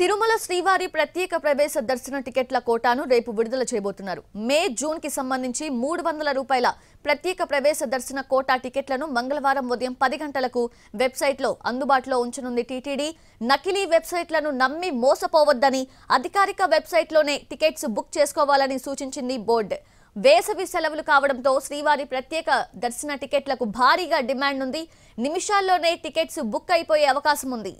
తిరుమల శ్రీవారి ప్రత్యేక ప్రవేశ దర్శన టికెట్ల కోటాను రేపు విడుదల చేయబోతున్నారు మే జూన్ కి సంబంధించి మూడు వందల రూపాయల ప్రత్యేక ప్రవేశ దర్శన కోటా టికెట్లను మంగళవారం ఉదయం పది గంటలకు వెబ్సైట్లో అందుబాటులో ఉంచనుంది టీటీడీ నకిలీ వెబ్సైట్లను నమ్మి మోసపోవద్దని అధికారిక వెబ్సైట్లోనే టికెట్స్ బుక్ చేసుకోవాలని సూచించింది బోర్డు వేసవి సెలవులు కావడంతో శ్రీవారి ప్రత్యేక దర్శన టికెట్లకు భారీగా డిమాండ్ ఉంది నిమిషాల్లోనే టికెట్స్ బుక్ అయిపోయే అవకాశం ఉంది